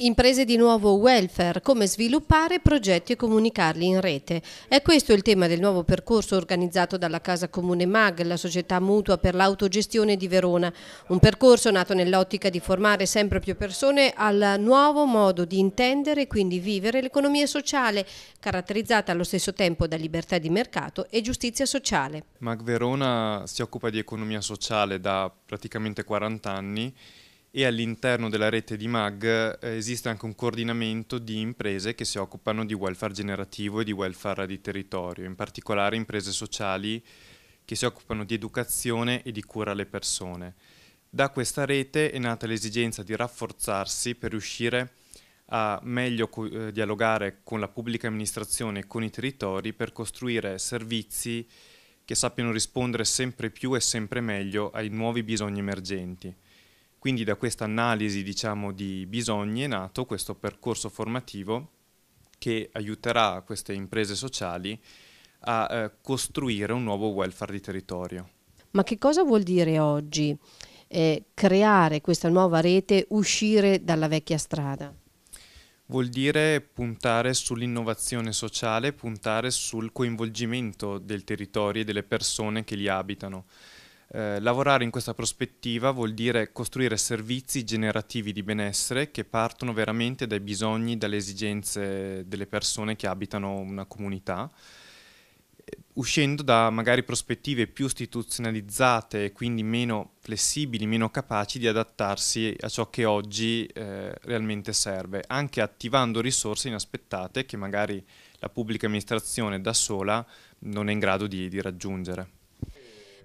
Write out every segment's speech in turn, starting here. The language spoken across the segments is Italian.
Imprese di nuovo welfare, come sviluppare progetti e comunicarli in rete. È questo il tema del nuovo percorso organizzato dalla Casa Comune MAG, la società mutua per l'autogestione di Verona. Un percorso nato nell'ottica di formare sempre più persone al nuovo modo di intendere e quindi vivere l'economia sociale, caratterizzata allo stesso tempo da libertà di mercato e giustizia sociale. MAG Verona si occupa di economia sociale da praticamente 40 anni e all'interno della rete di MAG eh, esiste anche un coordinamento di imprese che si occupano di welfare generativo e di welfare di territorio, in particolare imprese sociali che si occupano di educazione e di cura alle persone. Da questa rete è nata l'esigenza di rafforzarsi per riuscire a meglio eh, dialogare con la pubblica amministrazione e con i territori per costruire servizi che sappiano rispondere sempre più e sempre meglio ai nuovi bisogni emergenti. Quindi da questa analisi diciamo, di bisogni è nato questo percorso formativo che aiuterà queste imprese sociali a eh, costruire un nuovo welfare di territorio. Ma che cosa vuol dire oggi eh, creare questa nuova rete, uscire dalla vecchia strada? Vuol dire puntare sull'innovazione sociale, puntare sul coinvolgimento del territorio e delle persone che li abitano. Eh, lavorare in questa prospettiva vuol dire costruire servizi generativi di benessere che partono veramente dai bisogni, dalle esigenze delle persone che abitano una comunità eh, uscendo da magari prospettive più istituzionalizzate e quindi meno flessibili, meno capaci di adattarsi a ciò che oggi eh, realmente serve, anche attivando risorse inaspettate che magari la pubblica amministrazione da sola non è in grado di, di raggiungere.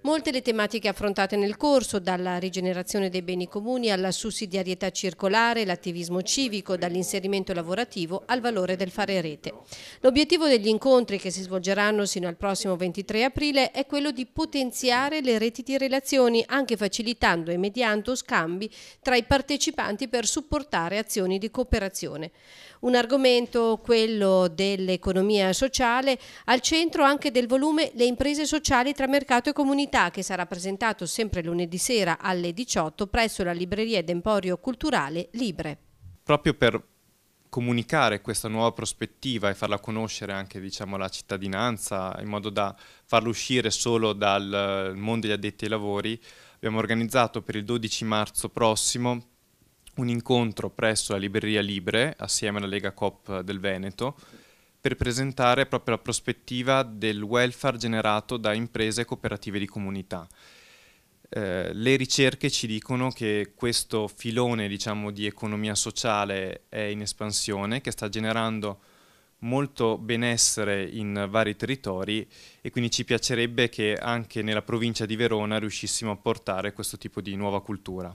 Molte le tematiche affrontate nel corso, dalla rigenerazione dei beni comuni alla sussidiarietà circolare, l'attivismo civico, dall'inserimento lavorativo al valore del fare rete. L'obiettivo degli incontri che si svolgeranno sino al prossimo 23 aprile è quello di potenziare le reti di relazioni, anche facilitando e mediando scambi tra i partecipanti per supportare azioni di cooperazione. Un argomento, quello dell'economia sociale, al centro anche del volume Le imprese sociali tra mercato e comunità novità che sarà presentato sempre lunedì sera alle 18 presso la libreria ed emporio culturale Libre. Proprio per comunicare questa nuova prospettiva e farla conoscere anche diciamo, alla cittadinanza in modo da farla uscire solo dal eh, mondo degli addetti ai lavori, abbiamo organizzato per il 12 marzo prossimo un incontro presso la Libreria Libre assieme alla Lega Cop del Veneto per presentare proprio la prospettiva del welfare generato da imprese e cooperative di comunità. Eh, le ricerche ci dicono che questo filone diciamo, di economia sociale è in espansione, che sta generando molto benessere in vari territori e quindi ci piacerebbe che anche nella provincia di Verona riuscissimo a portare questo tipo di nuova cultura.